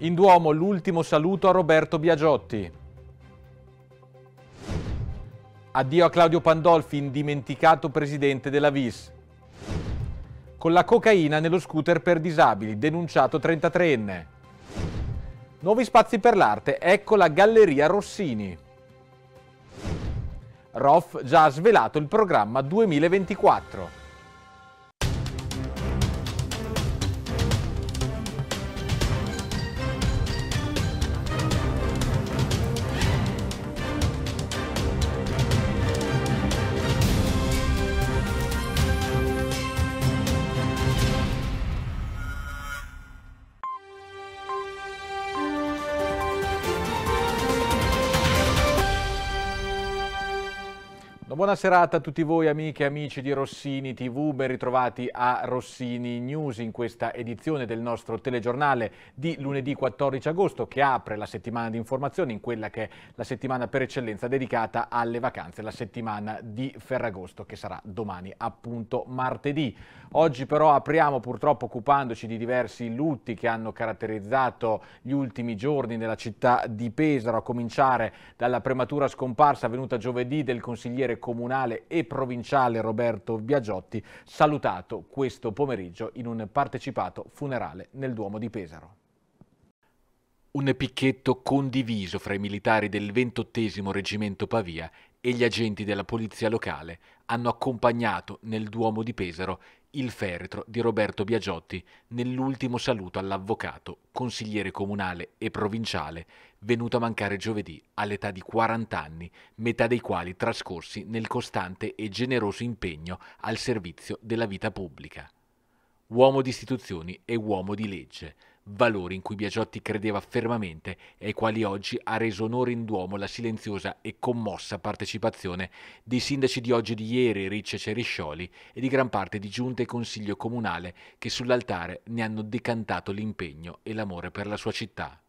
In Duomo l'ultimo saluto a Roberto Biagiotti. Addio a Claudio Pandolfi, indimenticato presidente della VIS. Con la cocaina nello scooter per disabili, denunciato 33enne. Nuovi spazi per l'arte, ecco la Galleria Rossini. Roff già ha svelato il programma 2024. Una buona serata a tutti voi amiche e amici di Rossini TV, ben ritrovati a Rossini News in questa edizione del nostro telegiornale di lunedì 14 agosto che apre la settimana di informazioni in quella che è la settimana per eccellenza dedicata alle vacanze, la settimana di Ferragosto che sarà domani appunto martedì. Oggi però apriamo purtroppo occupandoci di diversi lutti che hanno caratterizzato gli ultimi giorni nella città di Pesaro, a cominciare dalla prematura scomparsa avvenuta giovedì del consigliere comunale e provinciale Roberto Biagiotti, salutato questo pomeriggio in un partecipato funerale nel Duomo di Pesaro. Un picchetto condiviso fra i militari del 28 Reggimento Pavia e gli agenti della polizia locale hanno accompagnato nel Duomo di Pesaro il feretro di Roberto Biagiotti nell'ultimo saluto all'avvocato, consigliere comunale e provinciale, venuto a mancare giovedì all'età di 40 anni, metà dei quali trascorsi nel costante e generoso impegno al servizio della vita pubblica. Uomo di istituzioni e uomo di legge, valori in cui Biagiotti credeva fermamente e ai quali oggi ha reso onore in Duomo la silenziosa e commossa partecipazione dei sindaci di oggi e di ieri, Ricce Ceriscioli, e di gran parte di giunta e consiglio comunale che sull'altare ne hanno decantato l'impegno e l'amore per la sua città.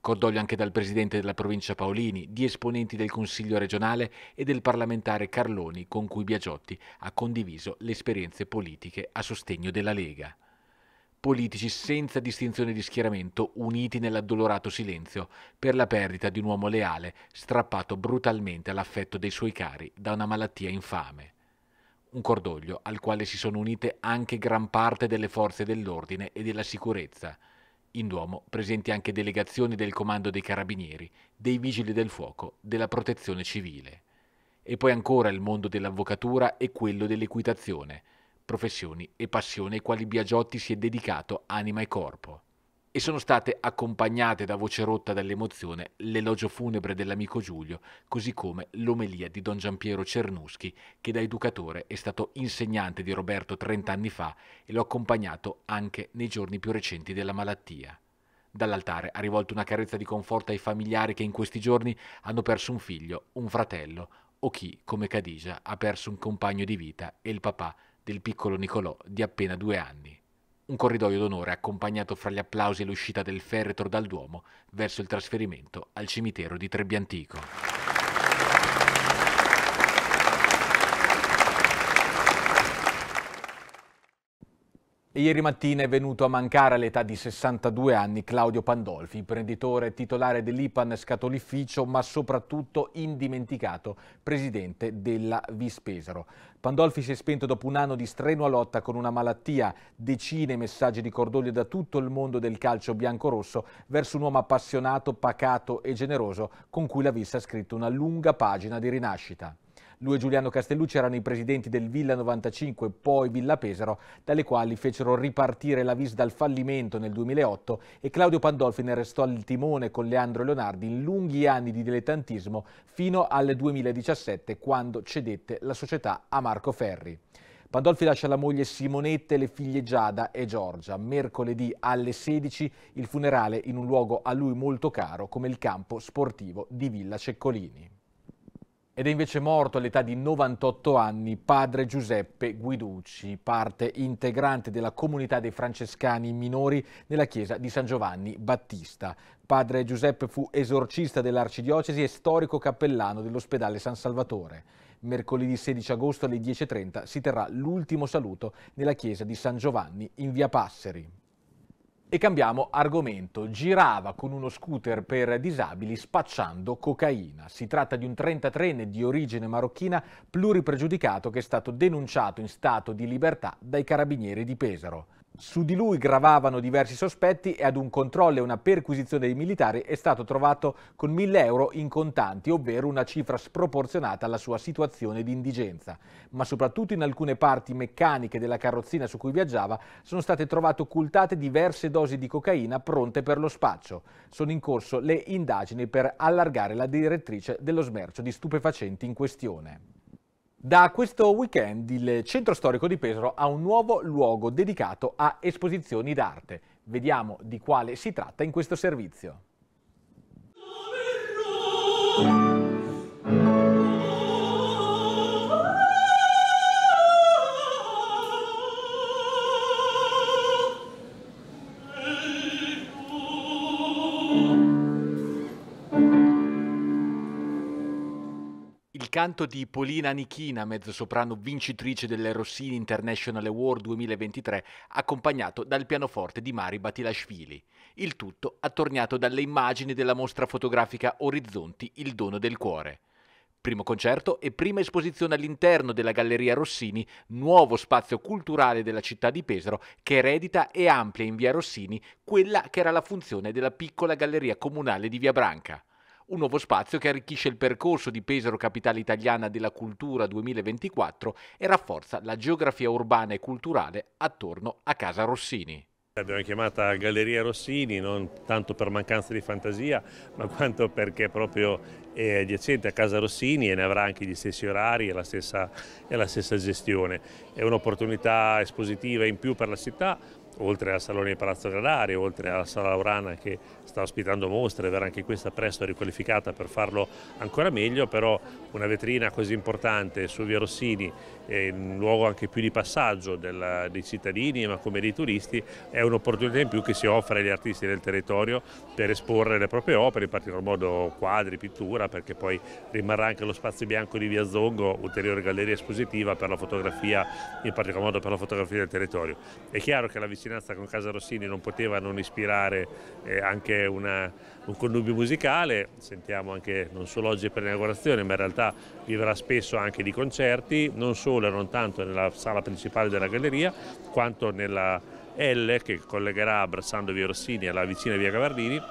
Cordoglio anche dal presidente della provincia Paolini, di esponenti del Consiglio regionale e del parlamentare Carloni con cui Biagiotti ha condiviso le esperienze politiche a sostegno della Lega politici senza distinzione di schieramento, uniti nell'addolorato silenzio per la perdita di un uomo leale, strappato brutalmente all'affetto dei suoi cari da una malattia infame. Un cordoglio al quale si sono unite anche gran parte delle forze dell'ordine e della sicurezza. In Duomo presenti anche delegazioni del Comando dei Carabinieri, dei Vigili del Fuoco, della Protezione Civile. E poi ancora il mondo dell'avvocatura e quello dell'equitazione – professioni e passioni ai quali Biagiotti si è dedicato anima e corpo. E sono state accompagnate da voce rotta dall'emozione l'elogio funebre dell'amico Giulio, così come l'omelia di don Giampiero Cernuschi, che da educatore è stato insegnante di Roberto 30 anni fa e lo accompagnato anche nei giorni più recenti della malattia. Dall'altare ha rivolto una carezza di conforto ai familiari che in questi giorni hanno perso un figlio, un fratello o chi, come Cadigia, ha perso un compagno di vita e il papà del piccolo Nicolò di appena due anni. Un corridoio d'onore accompagnato fra gli applausi e l'uscita del ferretro dal Duomo verso il trasferimento al cimitero di Trebbiantico. Ieri mattina è venuto a mancare all'età di 62 anni Claudio Pandolfi, imprenditore titolare dell'IPAN Scatolificio, ma soprattutto indimenticato presidente della Vispesaro. Pandolfi si è spento dopo un anno di strenua lotta con una malattia, decine messaggi di cordoglio da tutto il mondo del calcio biancorosso verso un uomo appassionato, pacato e generoso con cui la Vista ha scritto una lunga pagina di rinascita. Lui e Giuliano Castellucci erano i presidenti del Villa 95 e poi Villa Pesaro, dalle quali fecero ripartire la vis dal fallimento nel 2008 e Claudio Pandolfi ne restò al timone con Leandro Leonardi in lunghi anni di dilettantismo fino al 2017 quando cedette la società a Marco Ferri. Pandolfi lascia la moglie Simonette, e le figlie Giada e Giorgia. Mercoledì alle 16 il funerale in un luogo a lui molto caro come il campo sportivo di Villa Ceccolini. Ed è invece morto all'età di 98 anni padre Giuseppe Guiducci, parte integrante della comunità dei francescani minori nella chiesa di San Giovanni Battista. Padre Giuseppe fu esorcista dell'arcidiocesi e storico cappellano dell'ospedale San Salvatore. Mercoledì 16 agosto alle 10.30 si terrà l'ultimo saluto nella chiesa di San Giovanni in via Passeri. E cambiamo argomento. Girava con uno scooter per disabili spacciando cocaina. Si tratta di un 33enne di origine marocchina pluripregiudicato che è stato denunciato in stato di libertà dai carabinieri di Pesaro. Su di lui gravavano diversi sospetti e ad un controllo e una perquisizione dei militari è stato trovato con 1000 euro in contanti, ovvero una cifra sproporzionata alla sua situazione di indigenza. Ma soprattutto in alcune parti meccaniche della carrozzina su cui viaggiava sono state trovate occultate diverse dosi di cocaina pronte per lo spaccio. Sono in corso le indagini per allargare la direttrice dello smercio di stupefacenti in questione. Da questo weekend il centro storico di Pesaro ha un nuovo luogo dedicato a esposizioni d'arte. Vediamo di quale si tratta in questo servizio. canto di Polina Nichina, mezzosoprano vincitrice delle Rossini International Award 2023, accompagnato dal pianoforte di Mari Batilashvili. Il tutto attorniato dalle immagini della mostra fotografica Orizzonti Il dono del cuore. Primo concerto e prima esposizione all'interno della Galleria Rossini, nuovo spazio culturale della città di Pesaro che eredita e amplia in via Rossini quella che era la funzione della piccola galleria comunale di Via Branca un nuovo spazio che arricchisce il percorso di Pesaro Capitale Italiana della Cultura 2024 e rafforza la geografia urbana e culturale attorno a Casa Rossini. L'abbiamo chiamata Galleria Rossini non tanto per mancanza di fantasia ma quanto perché proprio è adiacente a Casa Rossini e ne avrà anche gli stessi orari e la stessa, e la stessa gestione. È un'opportunità espositiva in più per la città oltre al Salone di Palazzo Gradari, oltre alla Sala Laurana che sta ospitando mostre, verrà anche questa presto riqualificata per farlo ancora meglio, però una vetrina così importante su Via Rossini, un luogo anche più di passaggio della, dei cittadini ma come dei turisti, è un'opportunità in più che si offre agli artisti del territorio per esporre le proprie opere, in particolar modo quadri, pittura, perché poi rimarrà anche lo spazio bianco di Via Zongo, ulteriore galleria espositiva per la fotografia, in particolar modo per la fotografia del territorio. È chiaro che la vicinanza vicinanza con Casa Rossini non poteva non ispirare eh, anche una, un connubio musicale, sentiamo anche non solo oggi per l'inaugurazione ma in realtà vivrà spesso anche di concerti, non solo e non tanto nella sala principale della galleria quanto nella L che collegherà Brassando via Rossini alla vicina via Gavardini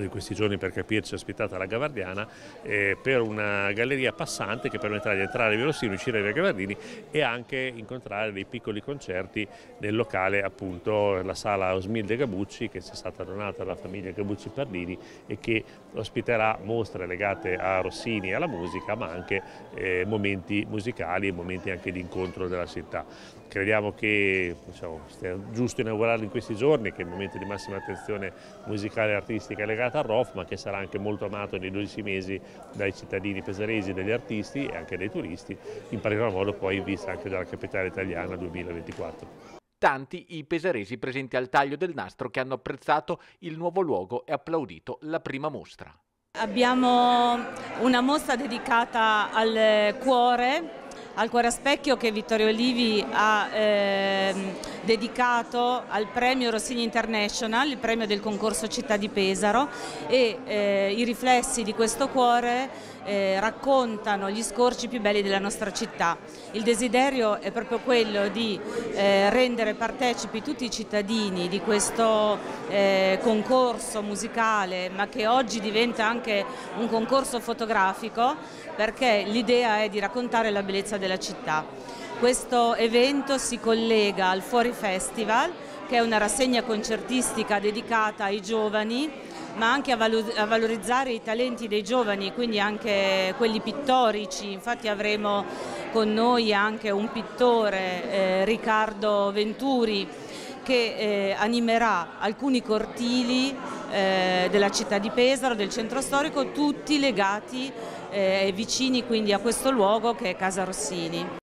di questi giorni per capirci ospitata la Gavardiana eh, per una galleria passante che permetterà di entrare a Velossino, uscire via Gavardini e anche incontrare dei piccoli concerti nel locale appunto la sala Osmilde Gabucci che è stata donata dalla famiglia Gabucci Pardini e che ospiterà mostre legate a Rossini e alla musica ma anche eh, momenti musicali e momenti anche di incontro della città. Crediamo che diciamo, sia giusto inaugurarlo in questi giorni che è il momento di massima attenzione musicale e artistica legata dedicata al ROF ma che sarà anche molto amato nei 12 mesi dai cittadini pesaresi, dagli artisti e anche dai turisti, in particolar modo poi vista anche dalla capitale italiana 2024 tanti i pesaresi presenti al taglio del nastro che hanno apprezzato il nuovo luogo e applaudito la prima mostra. Abbiamo una mostra dedicata al cuore al cuore a specchio che Vittorio Olivi ha eh, dedicato al premio Rossini International, il premio del concorso Città di Pesaro e eh, i riflessi di questo cuore eh, raccontano gli scorci più belli della nostra città. Il desiderio è proprio quello di eh, rendere partecipi tutti i cittadini di questo eh, concorso musicale, ma che oggi diventa anche un concorso fotografico, perché l'idea è di raccontare la bellezza della città. Questo evento si collega al Fuori Festival, che è una rassegna concertistica dedicata ai giovani ma anche a valorizzare i talenti dei giovani, quindi anche quelli pittorici. Infatti avremo con noi anche un pittore, eh, Riccardo Venturi, che eh, animerà alcuni cortili eh, della città di Pesaro, del centro storico, tutti legati eh, e vicini quindi a questo luogo che è Casa Rossini.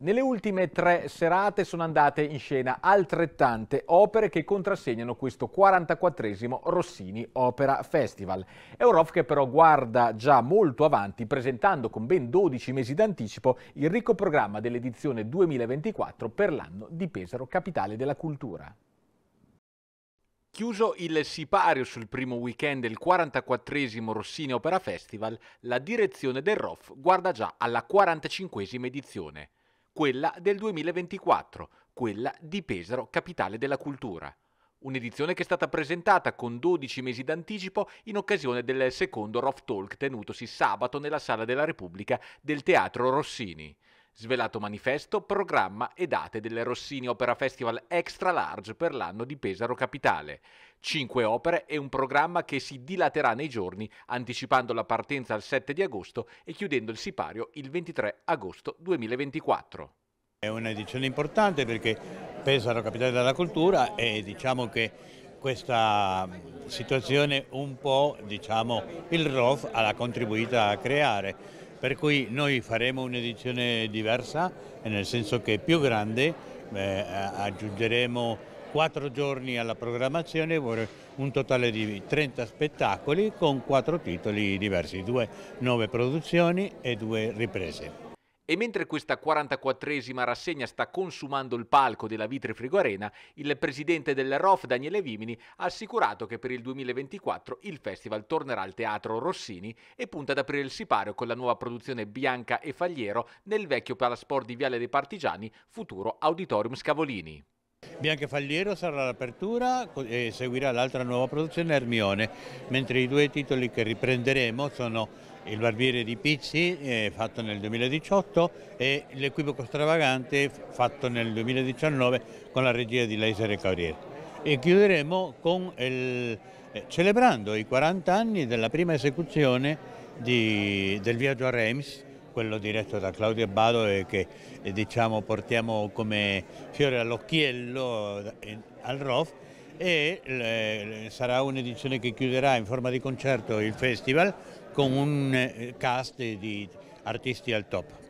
Nelle ultime tre serate sono andate in scena altrettante opere che contrassegnano questo 44esimo Rossini Opera Festival. È un Rof che però guarda già molto avanti presentando con ben 12 mesi d'anticipo il ricco programma dell'edizione 2024 per l'anno di Pesaro, capitale della cultura. Chiuso il sipario sul primo weekend del 44 esimo Rossini Opera Festival, la direzione del ROF guarda già alla 45esima edizione quella del 2024, quella di Pesaro, capitale della cultura. Un'edizione che è stata presentata con 12 mesi d'anticipo in occasione del secondo Rough Talk tenutosi sabato nella Sala della Repubblica del Teatro Rossini. Svelato manifesto, programma e date delle Rossini Opera Festival Extra Large per l'anno di Pesaro Capitale. Cinque opere e un programma che si dilaterà nei giorni, anticipando la partenza al 7 di agosto e chiudendo il sipario il 23 agosto 2024. È un'edizione importante perché Pesaro Capitale della Cultura e diciamo che questa mm, situazione un po' diciamo, il ROF l'ha contribuita a creare per cui noi faremo un'edizione diversa, nel senso che è più grande, eh, aggiungeremo quattro giorni alla programmazione, un totale di 30 spettacoli con quattro titoli diversi, due nuove produzioni e due riprese. E mentre questa 44esima rassegna sta consumando il palco della Vitri Frigorena, il presidente del ROF Daniele Vimini ha assicurato che per il 2024 il festival tornerà al Teatro Rossini e punta ad aprire il sipario con la nuova produzione Bianca e Fagliero nel vecchio palasport di Viale dei Partigiani, futuro Auditorium Scavolini. Bianca Fagliero sarà l'apertura e seguirà l'altra nuova produzione Ermione, mentre i due titoli che riprenderemo sono il barbiere di Pizzi eh, fatto nel 2018 e l'equivoco stravagante fatto nel 2019 con la regia di Laser e Cauriere. E chiuderemo il, eh, celebrando i 40 anni della prima esecuzione di, del viaggio a Reims, quello diretto da Claudio Abbado e che eh, diciamo, portiamo come fiore all'occhiello eh, al ROF e eh, sarà un'edizione che chiuderà in forma di concerto il festival con un eh, cast di artisti al top.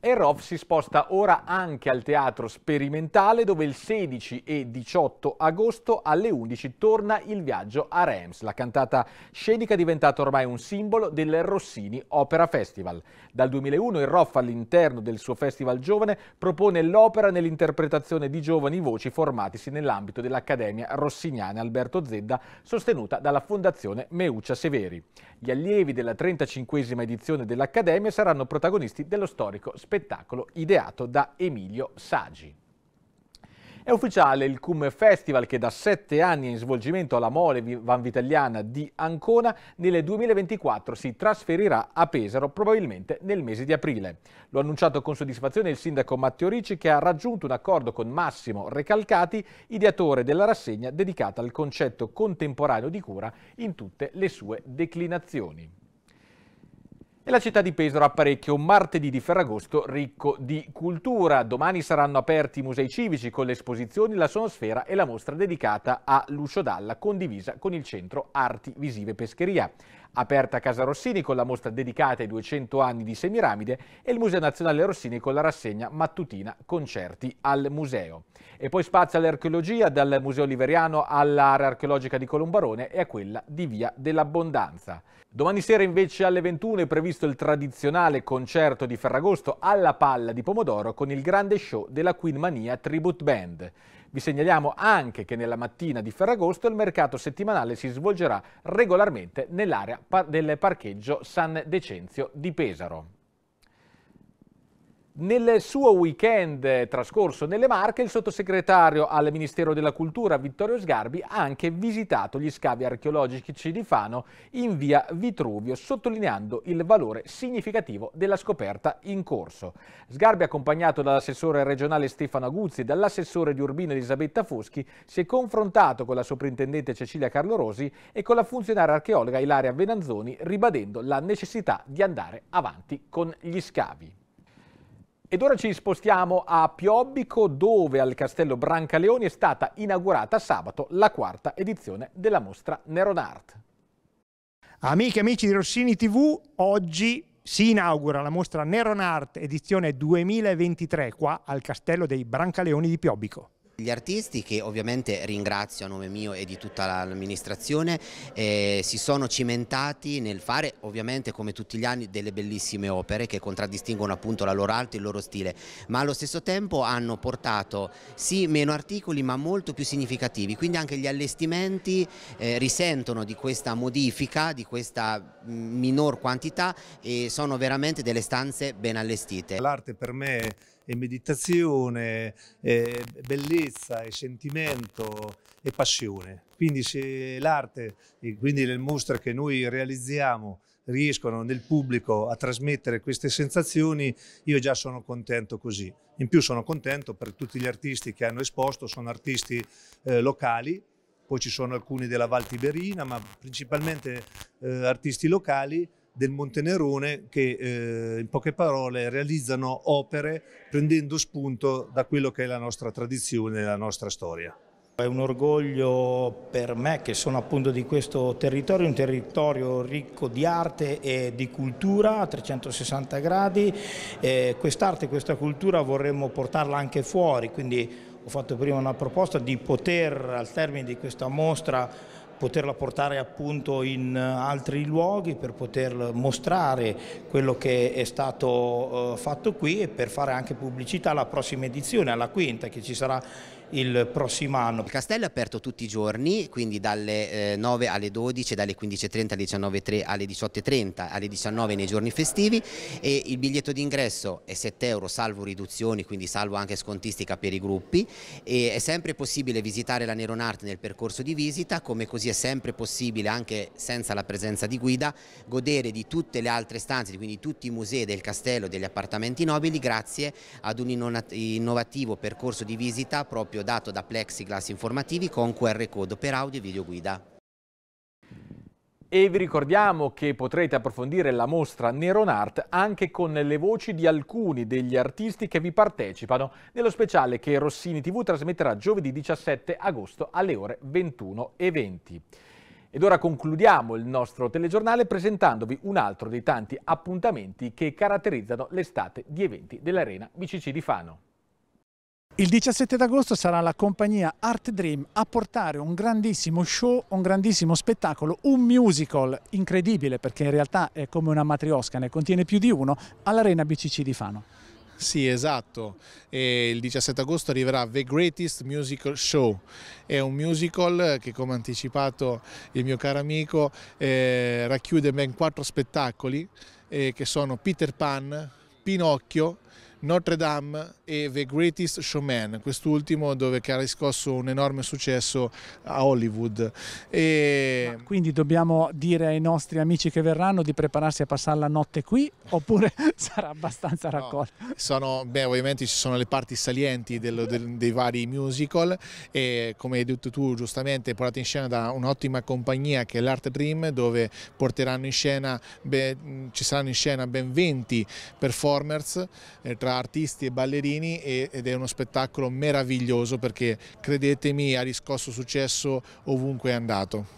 E Erov si sposta ora anche al Teatro Sperimentale dove il 16 e 18 agosto alle 11 torna il viaggio a Reims. La cantata scenica è diventata ormai un simbolo del Rossini Opera Festival. Dal 2001 il Roff all'interno del suo Festival Giovane propone l'opera nell'interpretazione di giovani voci formatisi nell'ambito dell'Accademia Rossiniana Alberto Zedda sostenuta dalla Fondazione Meuccia Severi. Gli allievi della 35esima edizione dell'Accademia saranno protagonisti dello storico spettacolo spettacolo ideato da Emilio Saggi. È ufficiale il CUM Festival che da sette anni è in svolgimento alla Mole Vanvitaliana di Ancona nel 2024 si trasferirà a Pesaro probabilmente nel mese di aprile. Lo ha annunciato con soddisfazione il sindaco Matteo Ricci che ha raggiunto un accordo con Massimo Recalcati, ideatore della rassegna dedicata al concetto contemporaneo di cura in tutte le sue declinazioni. E la città di Pesaro ha parecchio un martedì di Ferragosto ricco di cultura. Domani saranno aperti i musei civici con le esposizioni, la sonosfera e la mostra dedicata a Lucio Dalla, condivisa con il Centro Arti Visive Pescheria aperta a Casa Rossini con la mostra dedicata ai 200 anni di Semiramide e il Museo Nazionale Rossini con la rassegna mattutina Concerti al Museo. E poi spazio all'archeologia dal Museo Liveriano all'area archeologica di Colombarone e a quella di Via dell'Abbondanza. Domani sera invece alle 21 è previsto il tradizionale concerto di Ferragosto alla palla di pomodoro con il grande show della Queen Mania Tribute Band. Vi segnaliamo anche che nella mattina di Ferragosto il mercato settimanale si svolgerà regolarmente nell'area del parcheggio San Decenzio di Pesaro. Nel suo weekend eh, trascorso nelle Marche, il sottosegretario al Ministero della Cultura Vittorio Sgarbi ha anche visitato gli scavi archeologici di Fano in via Vitruvio, sottolineando il valore significativo della scoperta in corso. Sgarbi, accompagnato dall'assessore regionale Stefano Aguzzi e dall'assessore di Urbino Elisabetta Foschi, si è confrontato con la soprintendente Cecilia Carlo Rosi e con la funzionaria archeologa Ilaria Venanzoni, ribadendo la necessità di andare avanti con gli scavi. Ed ora ci spostiamo a Piobbico dove al Castello Brancaleoni è stata inaugurata sabato la quarta edizione della mostra Neronart. Amiche e amici di Rossini TV, oggi si inaugura la mostra Neronart edizione 2023 qua al Castello dei Brancaleoni di Piobbico. Gli artisti che ovviamente ringrazio a nome mio e di tutta l'amministrazione eh, si sono cimentati nel fare ovviamente come tutti gli anni delle bellissime opere che contraddistinguono appunto la loro arte e il loro stile ma allo stesso tempo hanno portato sì meno articoli ma molto più significativi quindi anche gli allestimenti eh, risentono di questa modifica, di questa mm, minor quantità e sono veramente delle stanze ben allestite. L'arte per me e meditazione, e bellezza e sentimento e passione. Quindi se l'arte e quindi le mostre che noi realizziamo riescono nel pubblico a trasmettere queste sensazioni, io già sono contento così. In più sono contento per tutti gli artisti che hanno esposto, sono artisti eh, locali, poi ci sono alcuni della Val Tiberina, ma principalmente eh, artisti locali del Montenerone che eh, in poche parole realizzano opere prendendo spunto da quello che è la nostra tradizione e la nostra storia. È un orgoglio per me che sono appunto di questo territorio, un territorio ricco di arte e di cultura a 360 gradi. Quest'arte e questa cultura vorremmo portarla anche fuori, quindi ho fatto prima una proposta di poter al termine di questa mostra poterla portare appunto in eh, altri luoghi per poter mostrare quello che è stato eh, fatto qui e per fare anche pubblicità alla prossima edizione, alla quinta che ci sarà il prossimo anno. Il castello è aperto tutti i giorni, quindi dalle 9 eh, alle 12, dalle 15.30 alle 19.30, alle 18.30, alle 19 nei giorni festivi e il biglietto d'ingresso è 7 euro salvo riduzioni, quindi salvo anche scontistica per i gruppi e è sempre possibile visitare la Neronart nel percorso di visita come così così sempre possibile anche senza la presenza di guida godere di tutte le altre stanze, quindi tutti i musei del castello, e degli appartamenti nobili grazie ad un innovativo percorso di visita proprio dato da plexiglass informativi con QR code per audio e videoguida. E vi ricordiamo che potrete approfondire la mostra Neronart anche con le voci di alcuni degli artisti che vi partecipano nello speciale che Rossini TV trasmetterà giovedì 17 agosto alle ore 21.20. Ed ora concludiamo il nostro telegiornale presentandovi un altro dei tanti appuntamenti che caratterizzano l'estate di eventi dell'Arena BCC di Fano. Il 17 d'agosto sarà la compagnia Art Dream a portare un grandissimo show, un grandissimo spettacolo, un musical incredibile perché in realtà è come una matriosca, ne contiene più di uno, all'Arena BCC di Fano. Sì, esatto. E il 17 agosto arriverà The Greatest Musical Show. È un musical che, come anticipato il mio caro amico, eh, racchiude ben quattro spettacoli eh, che sono Peter Pan, Pinocchio, Notre Dame e The Greatest Showman, quest'ultimo dove che ha riscosso un enorme successo a Hollywood. E... Quindi dobbiamo dire ai nostri amici che verranno di prepararsi a passare la notte qui oppure sarà abbastanza raccolto? No, sono, beh, ovviamente ci sono le parti salienti del, del, dei vari musical e come hai detto tu giustamente portate in scena da un'ottima compagnia che è l'Art Dream dove porteranno in scena, beh, ci saranno in scena ben 20 performers eh, tra artisti e ballerini Baldini ed è uno spettacolo meraviglioso perché credetemi ha riscosso successo ovunque è andato.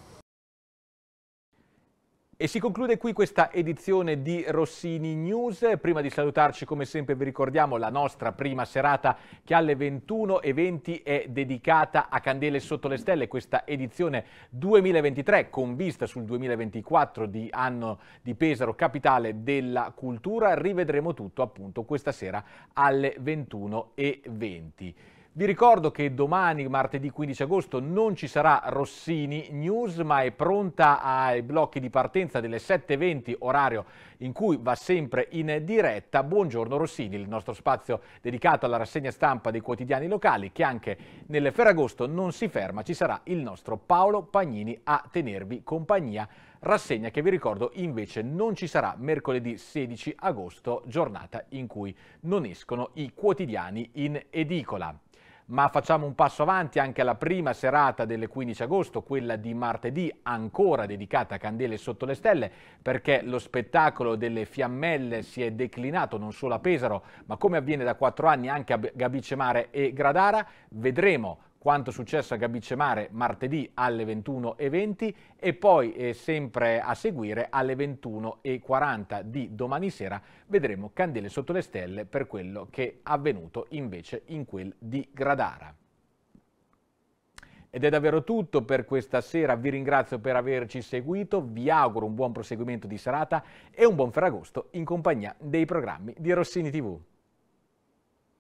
E si conclude qui questa edizione di Rossini News. Prima di salutarci, come sempre, vi ricordiamo la nostra prima serata che alle 21.20 è dedicata a Candele sotto le stelle, questa edizione 2023 con vista sul 2024 di anno di Pesaro, capitale della cultura. Rivedremo tutto appunto questa sera alle 21.20. Vi ricordo che domani, martedì 15 agosto, non ci sarà Rossini News, ma è pronta ai blocchi di partenza delle 7.20, orario in cui va sempre in diretta. Buongiorno Rossini, il nostro spazio dedicato alla rassegna stampa dei quotidiani locali, che anche nel Ferragosto non si ferma. Ci sarà il nostro Paolo Pagnini a tenervi compagnia. Rassegna che vi ricordo invece non ci sarà mercoledì 16 agosto, giornata in cui non escono i quotidiani in edicola ma facciamo un passo avanti anche alla prima serata del 15 agosto, quella di martedì ancora dedicata a Candele sotto le stelle, perché lo spettacolo delle fiammelle si è declinato non solo a Pesaro, ma come avviene da quattro anni anche a Gabicemare e Gradara, vedremo quanto successo a Gabicemare martedì alle 21.20 e poi eh, sempre a seguire alle 21.40 di domani sera vedremo Candele sotto le stelle per quello che è avvenuto invece in quel di Gradara. Ed è davvero tutto per questa sera, vi ringrazio per averci seguito, vi auguro un buon proseguimento di serata e un buon Ferragosto in compagnia dei programmi di Rossini TV.